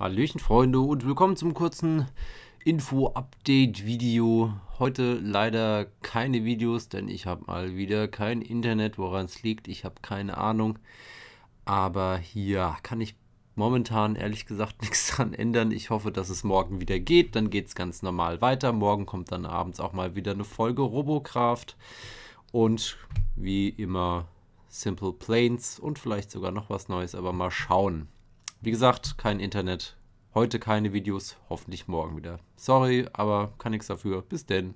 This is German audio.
Hallöchen Freunde und willkommen zum kurzen Info-Update-Video. Heute leider keine Videos, denn ich habe mal wieder kein Internet, woran es liegt. Ich habe keine Ahnung. Aber hier kann ich momentan ehrlich gesagt nichts dran ändern. Ich hoffe, dass es morgen wieder geht. Dann geht es ganz normal weiter. Morgen kommt dann abends auch mal wieder eine Folge Robocraft. Und wie immer Simple Planes und vielleicht sogar noch was Neues, aber mal schauen. Wie gesagt, kein Internet. Heute keine Videos, hoffentlich morgen wieder. Sorry, aber kann nichts dafür. Bis denn.